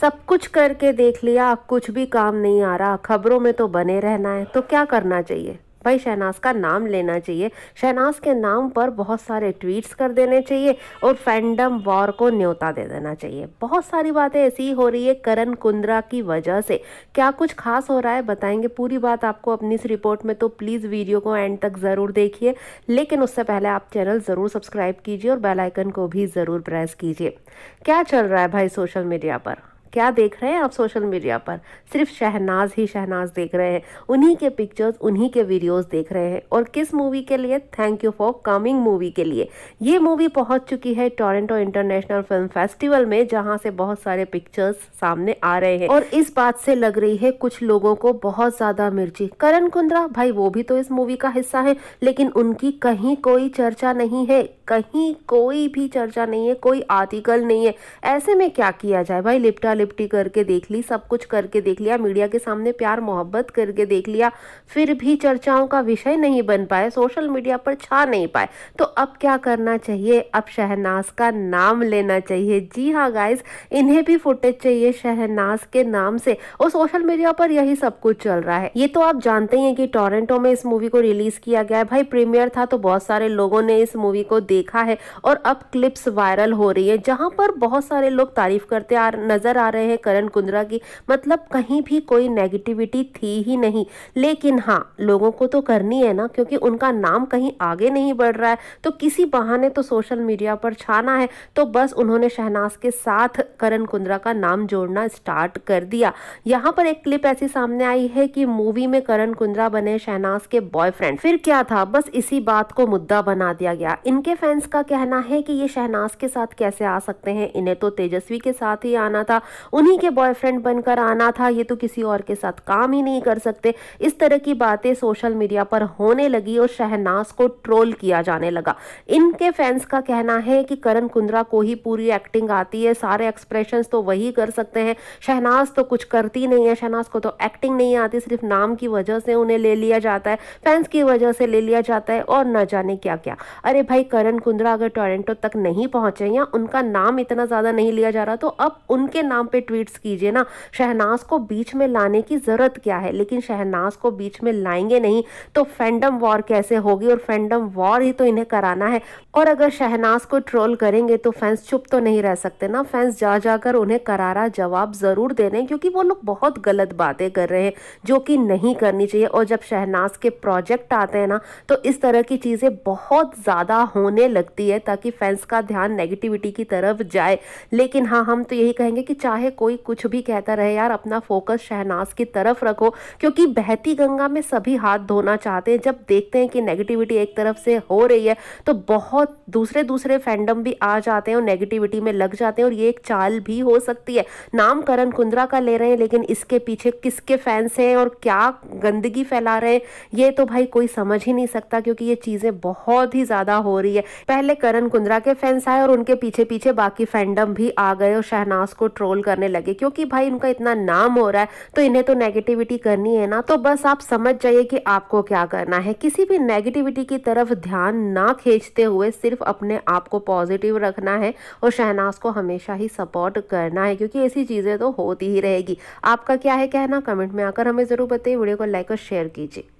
सब कुछ करके देख लिया कुछ भी काम नहीं आ रहा खबरों में तो बने रहना है तो क्या करना चाहिए भाई शहनाज का नाम लेना चाहिए शहनाज के नाम पर बहुत सारे ट्वीट्स कर देने चाहिए और फैंडम वॉर को न्योता दे देना चाहिए बहुत सारी बातें ऐसी हो रही है करण कुंद्रा की वजह से क्या कुछ खास हो रहा है बताएंगे पूरी बात आपको अपनी इस रिपोर्ट में तो प्लीज़ वीडियो को एंड तक ज़रूर देखिए लेकिन उससे पहले आप चैनल ज़रूर सब्सक्राइब कीजिए और बेलाइकन को भी ज़रूर प्रेस कीजिए क्या चल रहा है भाई सोशल मीडिया पर क्या देख रहे हैं आप सोशल मीडिया पर सिर्फ शहनाज ही शहनाज देख रहे हैं उन्हीं के पिक्चर्स उन्हीं के वीडियोस देख रहे हैं और किस मूवी के लिए thank you for coming movie के लिए ये मूवी पहुंच चुकी है टोरंटो इंटरनेशनल फिल्म फेस्टिवल में जहां से बहुत सारे पिक्चर्स सामने आ रहे हैं और इस बात से लग रही है कुछ लोगों को बहुत ज्यादा मिर्ची करण कुंद्रा भाई वो भी तो इस मूवी का हिस्सा है लेकिन उनकी कहीं कोई चर्चा नहीं है कहीं कोई भी चर्चा नहीं है कोई आर्टिकल नहीं है ऐसे में क्या किया जाए भाई लिपटा लिपटी करके देख ली सब कुछ करके देख लिया मीडिया के सामने प्यार मोहब्बत करके देख लिया फिर भी चर्चाओं का विषय नहीं बन पाए सोशल मीडिया पर छा नहीं पाए तो अब क्या करना चाहिए अब शहनाज का नाम लेना चाहिए जी हाँ गाइज इन्हें भी फुटेज चाहिए शहनाज के नाम से और सोशल मीडिया पर यही सब कुछ चल रहा है ये तो आप जानते ही हैं कि टोरेंटो में इस मूवी को रिलीज किया गया है भाई प्रीमियर था तो बहुत सारे लोगों ने इस मूवी को देख देखा है और अब क्लिप्स वायरल हो रही है जहां पर बहुत सारे लोग तारीफ करते आ नज़र आ रहे हैं करण कुंद्रा की मतलब कहीं भी कोई नेगेटिविटी थी ही नहीं लेकिन हाँ लोगों को तो करनी है ना क्योंकि उनका नाम कहीं आगे नहीं बढ़ रहा है तो किसी बहाने तो सोशल मीडिया पर छाना है तो बस उन्होंने शहनाज के साथ करण कुंद्रा का नाम जोड़ना स्टार्ट कर दिया यहाँ पर एक क्लिप ऐसी सामने आई है कि मूवी में करण कुंद्रा बने शहनाज के बॉयफ्रेंड फिर क्या था बस इसी बात को मुद्दा बना दिया गया इनके फैन फैंस का कहना है कि ये शहनाज के साथ कैसे आ सकते हैं इन्हें तो तेजस्वी के साथ ही आना था उन्हीं के बॉयफ्रेंड बनकर आना था ये तो किसी और के साथ काम ही नहीं कर सकते इस तरह की बातें सोशल मीडिया पर होने लगी और शहनाज को ट्रोल किया जाने लगा इनके फैंस का कहना है कि करण कुंद्रा को ही पूरी एक्टिंग आती है सारे एक्सप्रेशन तो वही कर सकते हैं शहनाज तो कुछ करती नहीं है शहनाज को तो एक्टिंग नहीं आती सिर्फ नाम की वजह से उन्हें ले लिया जाता है फैंस की वजह से ले लिया जाता है और न जाने क्या क्या अरे भाई करण करण कुंद्रा अगर टोरेंटो तक नहीं पहुंचे या उनका नाम इतना ज़्यादा नहीं लिया जा रहा तो अब उनके नाम पे ट्वीट्स कीजिए ना शहनाज को बीच में लाने की ज़रूरत क्या है लेकिन शहनाज को बीच में लाएंगे नहीं तो फैंडम वॉर कैसे होगी और फैंडम वॉर ही तो इन्हें कराना है और अगर शहनाज को ट्रोल करेंगे तो फैंस चुप तो नहीं रह सकते ना फैंस जा जाकर उन्हें करारा जवाब ज़रूर दे रहे हैं क्योंकि वो लोग बहुत गलत बातें कर रहे हैं जो कि नहीं करनी चाहिए और जब शहनाज के प्रोजेक्ट आते हैं ना तो इस तरह की चीज़ें बहुत ज़्यादा होने लगती है ताकि फैंस का ध्यान नेगेटिविटी की तरफ जाए लेकिन हाँ हम तो यही कहेंगे कि चाहे कोई कुछ भी कहता रहे यार अपना फोकस शहनाज की तरफ रखो क्योंकि बहती गंगा में सभी हाथ धोना चाहते हैं जब देखते हैं कि नेगेटिविटी एक तरफ से हो रही है तो बहुत दूसरे दूसरे फैंडम भी आ जाते हैं और नेगेटिविटी में लग जाते हैं और ये एक चाल भी हो सकती है नाम करण कुंद्रा का ले रहे हैं लेकिन इसके पीछे किसके फैंस हैं और क्या गंदगी फैला रहे हैं ये तो भाई कोई समझ ही नहीं सकता क्योंकि ये चीज़ें बहुत ही ज़्यादा हो रही है पहले करण कुंद्रा के फैंस आए और उनके पीछे पीछे बाकी फैंडम भी आ गए और शहनाज को ट्रोल करने लगे क्योंकि भाई उनका इतना नाम हो रहा है तो इन्हें तो नेगेटिविटी करनी है ना तो बस आप समझ जाइए कि आपको क्या करना है किसी भी नेगेटिविटी की तरफ ध्यान ना खींचते हुए सिर्फ अपने आप को पॉजिटिव रखना है और शहनाज को हमेशा ही सपोर्ट करना है क्योंकि ऐसी चीज़ें तो होती ही रहेगी आपका क्या है कहना कमेंट में आकर हमें ज़रूर बताइए वीडियो को लाइक और शेयर कीजिए